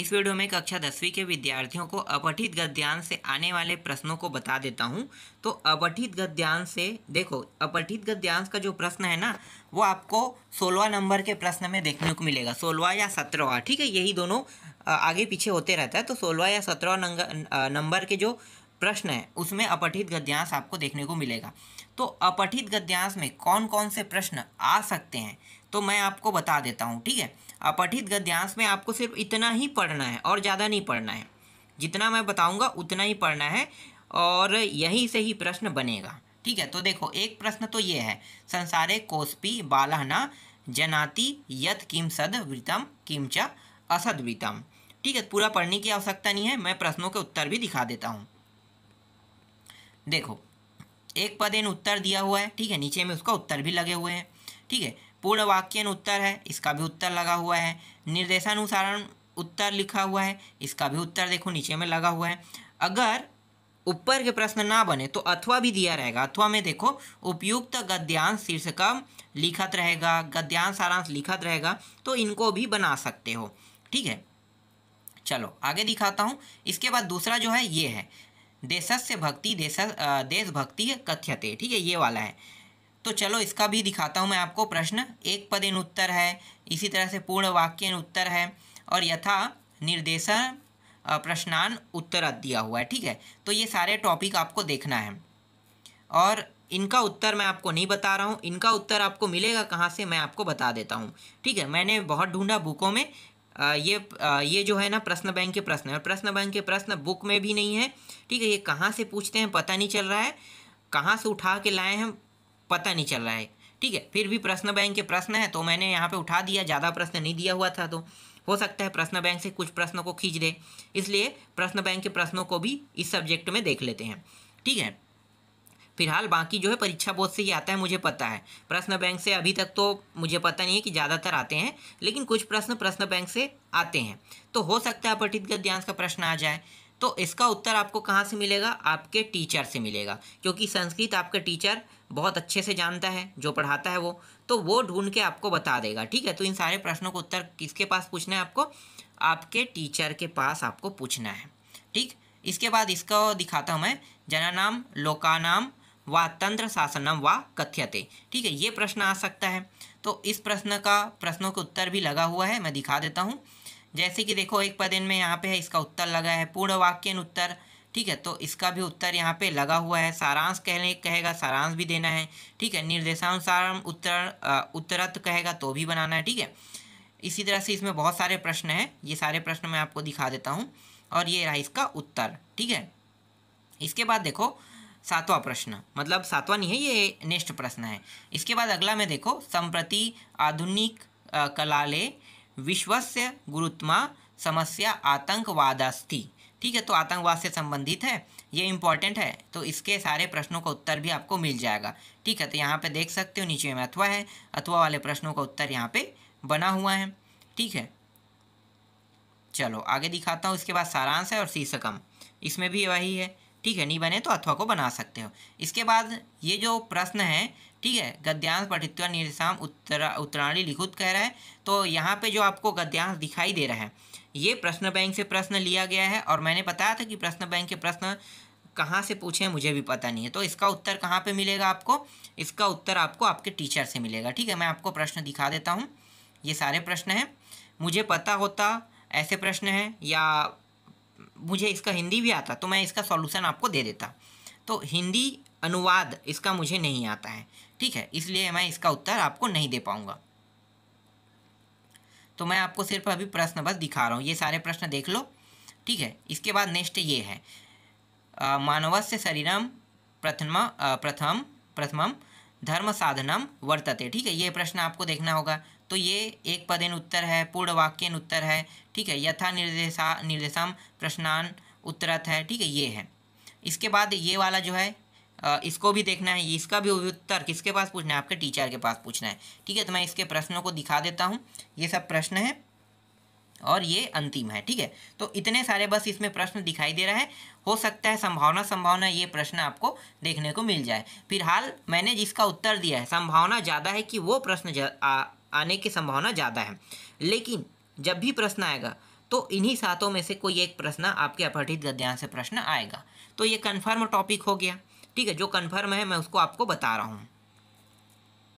इस वीडियो में कक्षा दसवीं के विद्यार्थियों को अपठित गद्यांश से आने वाले प्रश्नों को बता देता हूँ तो अपठित गद्यांश से देखो अपठित गद्यांश का जो प्रश्न है ना वो आपको सोलवा नंबर के प्रश्न में देखने को मिलेगा सोलवा या सत्रहवा ठीक है यही दोनों आगे पीछे होते रहता है तो सोलवा या सत्रहवा नंबर के जो प्रश्न है उसमें अपठित गद्यांश आपको देखने को मिलेगा तो अपठित गद्यांश में कौन कौन से प्रश्न आ सकते हैं तो मैं आपको बता देता हूँ ठीक है अपठित गद्यांश में आपको सिर्फ इतना ही पढ़ना है और ज़्यादा नहीं पढ़ना है जितना मैं बताऊँगा उतना ही पढ़ना है और यहीं से ही प्रश्न बनेगा ठीक है तो देखो एक प्रश्न तो ये है संसारे कोस्पी बालहना जनाति यथ किम सद वृतम किम च असद वृतम ठीक है पूरा पढ़ने की आवश्यकता नहीं है मैं प्रश्नों के उत्तर भी दिखा देता हूँ देखो एक पद इन उत्तर दिया हुआ है ठीक है नीचे में उसका उत्तर भी लगे हुए हैं ठीक है पूर्ण वाक्यन उत्तर है इसका भी उत्तर लगा हुआ है निर्देशानुसारण उत्तर लिखा हुआ है इसका भी उत्तर देखो नीचे में लगा हुआ है अगर ऊपर के प्रश्न ना बने तो अथवा भी दिया रहेगा अथवा में देखो उपयुक्त गद्यांश शीर्षकम लिखत रहेगा गद्यांश सारांश लिखत रहेगा तो इनको भी बना सकते हो ठीक है चलो आगे दिखाता हूँ इसके बाद दूसरा जो है ये है देशस्य भक्ति देश देशभक्ति कथ्यते ठीक है ये वाला है तो चलो इसका भी दिखाता हूँ मैं आपको प्रश्न एक पद इन उत्तर है इसी तरह से पूर्ण वाक्यन उत्तर है और यथा निर्देशन प्रश्नान उत्तर दिया हुआ है ठीक है तो ये सारे टॉपिक आपको देखना है और इनका उत्तर मैं आपको नहीं बता रहा हूँ इनका उत्तर आपको मिलेगा कहाँ से मैं आपको बता देता हूँ ठीक है मैंने बहुत ढूंढा बुकों में आ, ये आ, ये जो है ना प्रश्न बैंक के प्रश्न और प्रश्न बैंक के प्रश्न बुक में भी नहीं है ठीक है ये कहाँ से पूछते हैं पता नहीं चल रहा है कहाँ से उठा के लाए हैं पता नहीं चल रहा है ठीक है फिर भी प्रश्न बैंक के प्रश्न है तो मैंने यहाँ पे उठा दिया ज़्यादा प्रश्न नहीं दिया हुआ था तो हो सकता है प्रश्न बैंक से कुछ प्रश्नों को खींच दे इसलिए प्रश्न बैंक के प्रश्नों को भी इस सब्जेक्ट में देख लेते हैं ठीक है फिलहाल बाकी जो है परीक्षा बोर्ड से ही आता है मुझे पता है प्रश्न बैंक से अभी तक तो मुझे पता नहीं है कि ज़्यादातर आते हैं लेकिन कुछ प्रश्न प्रश्न बैंक से आते हैं तो हो सकता है पठित गद्यांश का प्रश्न आ जाए तो इसका उत्तर आपको कहाँ से मिलेगा आपके टीचर से मिलेगा क्योंकि संस्कृत आपका टीचर बहुत अच्छे से जानता है जो पढ़ाता है वो तो वो ढूंढ के आपको बता देगा ठीक है तो इन सारे प्रश्नों का उत्तर किसके पास पूछना है आपको आपके टीचर के पास आपको पूछना है ठीक इसके बाद इसका दिखाता हूँ मैं जनानाम लोकानाम व तंत्र शासनम व कथ्यते ठीक है ये प्रश्न आ सकता है तो इस प्रश्न का प्रश्नों का उत्तर भी लगा हुआ है मैं दिखा देता हूँ जैसे कि देखो एक पदिन में यहाँ पे है इसका उत्तर लगा है पूर्ण वाक्यन उत्तर ठीक है तो इसका भी उत्तर यहाँ पे लगा हुआ है सारांश कहने कहेगा सारांश भी देना है ठीक है निर्देशानुसार उत्तर उत्तरत्व कहेगा तो भी बनाना है ठीक है इसी तरह से इसमें बहुत सारे प्रश्न हैं ये सारे प्रश्न मैं आपको दिखा देता हूँ और ये रहा इसका उत्तर ठीक है इसके बाद देखो सातवां प्रश्न मतलब सातवां नहीं है ये नेक्स्ट प्रश्न है इसके बाद अगला में देखो संप्रति आधुनिक कलाले विश्वस्य गुरुत्मा समस्या आतंकवादास्थी ठीक है तो आतंकवाद से संबंधित है ये इंपॉर्टेंट है तो इसके सारे प्रश्नों का उत्तर भी आपको मिल जाएगा ठीक है तो यहाँ पे देख सकते हो नीचे में अथवा है अथवा वाले प्रश्नों का उत्तर यहाँ पे बना हुआ है ठीक है चलो आगे दिखाता हूँ इसके बाद सारांश है और शीर्षकम इसमें भी वही है ठीक है नहीं बने तो अथवा को बना सकते हो इसके बाद ये जो प्रश्न है ठीक है गद्यांश पठित्व निर्साम उत्तरा उत्तराणी लिखुत कह रहा है तो यहाँ पे जो आपको गद्यांश दिखाई दे रहा है ये प्रश्न बैंक से प्रश्न लिया गया है और मैंने बताया था कि प्रश्न बैंक के प्रश्न कहाँ से पूछे हैं मुझे भी पता नहीं है तो इसका उत्तर कहाँ पर मिलेगा आपको इसका उत्तर आपको आपके टीचर से मिलेगा ठीक है मैं आपको प्रश्न दिखा देता हूँ ये सारे प्रश्न हैं मुझे पता होता ऐसे प्रश्न हैं या मुझे इसका हिंदी भी आता तो मैं इसका सॉल्यूशन आपको दे देता तो हिंदी अनुवाद इसका मुझे नहीं आता है ठीक है इसलिए मैं इसका उत्तर आपको नहीं दे पाऊंगा तो मैं आपको सिर्फ अभी प्रश्न बस दिखा रहा हूँ ये सारे प्रश्न देख लो ठीक है इसके बाद नेक्स्ट ये है मानवस्य शरीरम प्रथम प्रथम प्रथमम धर्म साधनम वर्तते ठीक है ये प्रश्न आपको देखना होगा तो ये एक पदेन उत्तर है पूर्ण वाक्यन उत्तर है ठीक है यथा निर्देशा निर्देशम प्रश्नान उत्तरत है ठीक है ये है इसके बाद ये वाला जो है इसको भी देखना है इसका भी उत्तर किसके पास पूछना है आपके टीचर के पास पूछना है ठीक है तो मैं इसके प्रश्नों को दिखा देता हूँ ये सब प्रश्न है और ये अंतिम है ठीक है तो इतने सारे बस इसमें प्रश्न दिखाई दे रहा है हो सकता है संभावना संभावना ये प्रश्न आपको देखने को मिल जाए फिलहाल मैंने जिसका उत्तर दिया है संभावना ज़्यादा है कि वो प्रश्न आने की संभावना ज़्यादा है लेकिन जब भी प्रश्न आएगा तो इन्हीं सातों में से कोई एक प्रश्न आपके अपठित गद्यांश से प्रश्न आएगा तो ये कन्फर्म टॉपिक हो गया ठीक है जो कन्फर्म है मैं उसको आपको बता रहा हूँ